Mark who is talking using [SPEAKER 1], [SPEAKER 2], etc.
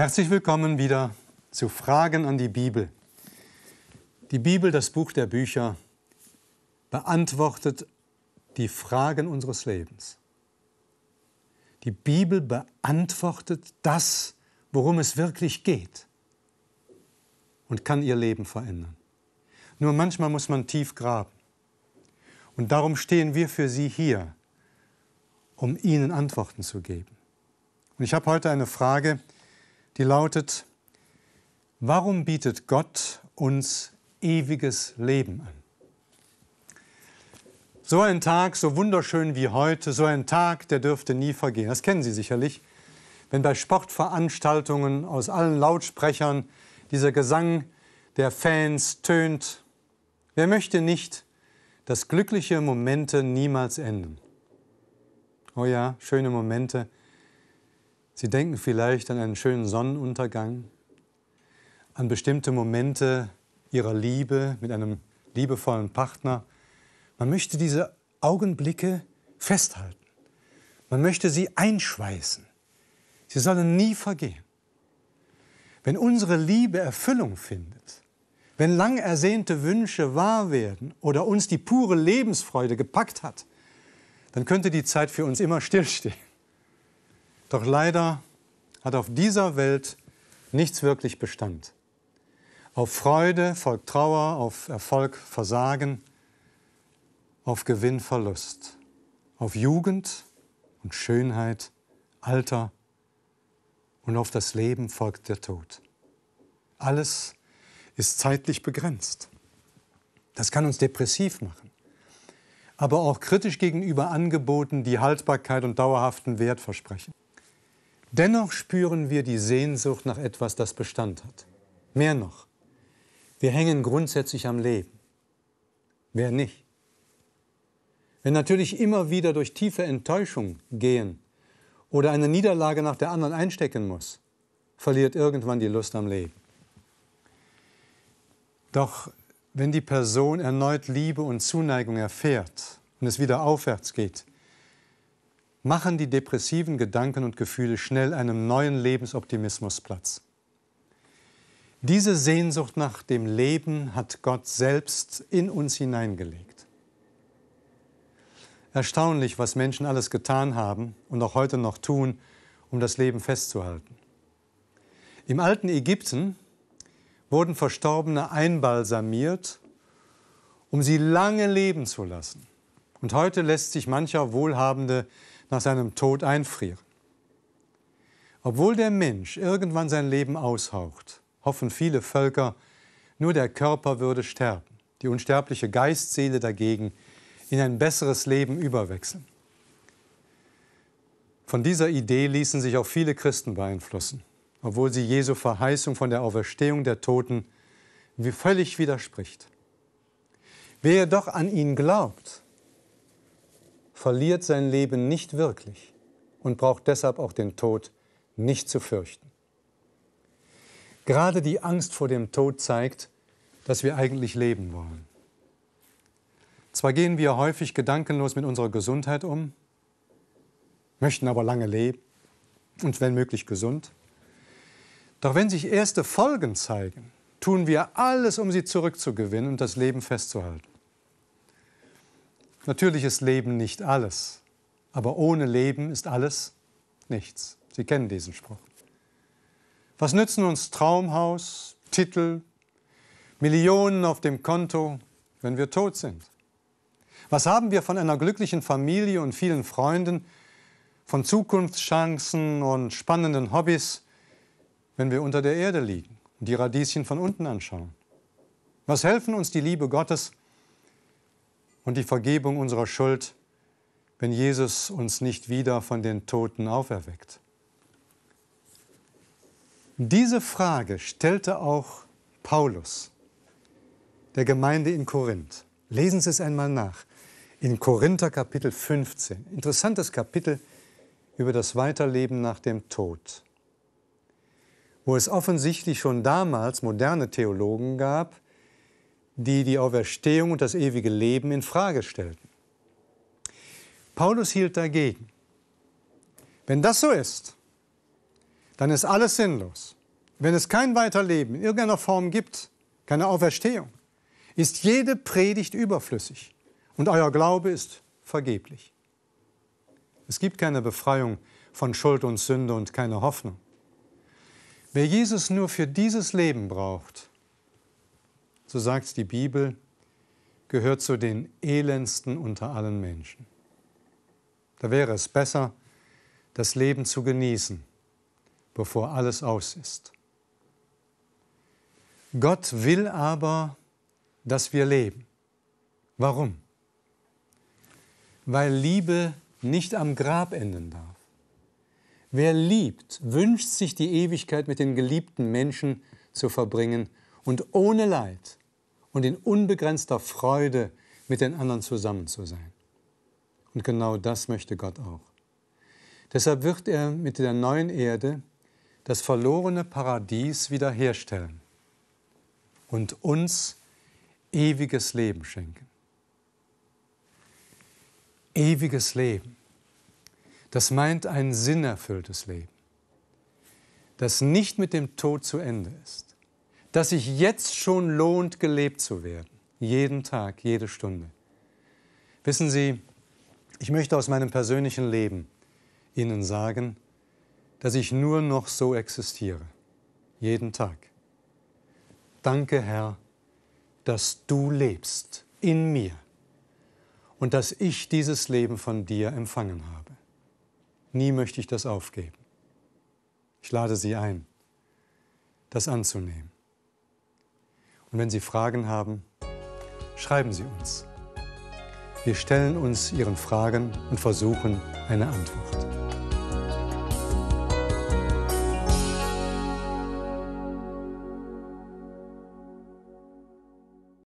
[SPEAKER 1] Herzlich willkommen wieder zu Fragen an die Bibel. Die Bibel, das Buch der Bücher, beantwortet die Fragen unseres Lebens. Die Bibel beantwortet das, worum es wirklich geht und kann ihr Leben verändern. Nur manchmal muss man tief graben. Und darum stehen wir für Sie hier, um Ihnen Antworten zu geben. Und ich habe heute eine Frage, die lautet, warum bietet Gott uns ewiges Leben an? So ein Tag, so wunderschön wie heute, so ein Tag, der dürfte nie vergehen. Das kennen Sie sicherlich, wenn bei Sportveranstaltungen aus allen Lautsprechern dieser Gesang der Fans tönt. Wer möchte nicht, dass glückliche Momente niemals enden? Oh ja, schöne Momente, Sie denken vielleicht an einen schönen Sonnenuntergang, an bestimmte Momente Ihrer Liebe mit einem liebevollen Partner. Man möchte diese Augenblicke festhalten. Man möchte sie einschweißen. Sie sollen nie vergehen. Wenn unsere Liebe Erfüllung findet, wenn lang ersehnte Wünsche wahr werden oder uns die pure Lebensfreude gepackt hat, dann könnte die Zeit für uns immer stillstehen. Doch leider hat auf dieser Welt nichts wirklich Bestand. Auf Freude folgt Trauer, auf Erfolg Versagen, auf Gewinn Verlust, auf Jugend und Schönheit, Alter und auf das Leben folgt der Tod. Alles ist zeitlich begrenzt. Das kann uns depressiv machen, aber auch kritisch gegenüber Angeboten, die Haltbarkeit und dauerhaften Wert versprechen. Dennoch spüren wir die Sehnsucht nach etwas, das Bestand hat. Mehr noch, wir hängen grundsätzlich am Leben. Wer nicht? Wenn natürlich immer wieder durch tiefe Enttäuschung gehen oder eine Niederlage nach der anderen einstecken muss, verliert irgendwann die Lust am Leben. Doch wenn die Person erneut Liebe und Zuneigung erfährt und es wieder aufwärts geht, machen die depressiven Gedanken und Gefühle schnell einem neuen Lebensoptimismus Platz. Diese Sehnsucht nach dem Leben hat Gott selbst in uns hineingelegt. Erstaunlich, was Menschen alles getan haben und auch heute noch tun, um das Leben festzuhalten. Im alten Ägypten wurden Verstorbene einbalsamiert, um sie lange leben zu lassen. Und heute lässt sich mancher wohlhabende nach seinem Tod einfrieren. Obwohl der Mensch irgendwann sein Leben aushaucht, hoffen viele Völker, nur der Körper würde sterben, die unsterbliche Geistseele dagegen in ein besseres Leben überwechseln. Von dieser Idee ließen sich auch viele Christen beeinflussen, obwohl sie Jesu Verheißung von der Auferstehung der Toten wie völlig widerspricht. Wer doch an ihn glaubt, verliert sein Leben nicht wirklich und braucht deshalb auch den Tod nicht zu fürchten. Gerade die Angst vor dem Tod zeigt, dass wir eigentlich leben wollen. Zwar gehen wir häufig gedankenlos mit unserer Gesundheit um, möchten aber lange leben und wenn möglich gesund. Doch wenn sich erste Folgen zeigen, tun wir alles, um sie zurückzugewinnen und das Leben festzuhalten. Natürlich ist Leben nicht alles, aber ohne Leben ist alles nichts. Sie kennen diesen Spruch. Was nützen uns Traumhaus, Titel, Millionen auf dem Konto, wenn wir tot sind? Was haben wir von einer glücklichen Familie und vielen Freunden, von Zukunftschancen und spannenden Hobbys, wenn wir unter der Erde liegen und die Radieschen von unten anschauen? Was helfen uns die Liebe Gottes, und die Vergebung unserer Schuld, wenn Jesus uns nicht wieder von den Toten auferweckt? Diese Frage stellte auch Paulus der Gemeinde in Korinth. Lesen Sie es einmal nach. In Korinther Kapitel 15. Interessantes Kapitel über das Weiterleben nach dem Tod. Wo es offensichtlich schon damals moderne Theologen gab, die die Auferstehung und das ewige Leben in Frage stellten. Paulus hielt dagegen. Wenn das so ist, dann ist alles sinnlos. Wenn es kein Weiterleben in irgendeiner Form gibt, keine Auferstehung, ist jede Predigt überflüssig und euer Glaube ist vergeblich. Es gibt keine Befreiung von Schuld und Sünde und keine Hoffnung. Wer Jesus nur für dieses Leben braucht, so sagt die Bibel, gehört zu den elendsten unter allen Menschen. Da wäre es besser, das Leben zu genießen, bevor alles aus ist. Gott will aber, dass wir leben. Warum? Weil Liebe nicht am Grab enden darf. Wer liebt, wünscht sich die Ewigkeit mit den geliebten Menschen zu verbringen und ohne Leid und in unbegrenzter Freude mit den anderen zusammen zu sein. Und genau das möchte Gott auch. Deshalb wird er mit der neuen Erde das verlorene Paradies wiederherstellen und uns ewiges Leben schenken. Ewiges Leben. Das meint ein sinnerfülltes Leben, das nicht mit dem Tod zu Ende ist dass sich jetzt schon lohnt, gelebt zu werden. Jeden Tag, jede Stunde. Wissen Sie, ich möchte aus meinem persönlichen Leben Ihnen sagen, dass ich nur noch so existiere. Jeden Tag. Danke, Herr, dass du lebst in mir und dass ich dieses Leben von dir empfangen habe. Nie möchte ich das aufgeben. Ich lade Sie ein, das anzunehmen. Und wenn Sie Fragen haben, schreiben Sie uns. Wir stellen uns Ihren Fragen und versuchen eine Antwort.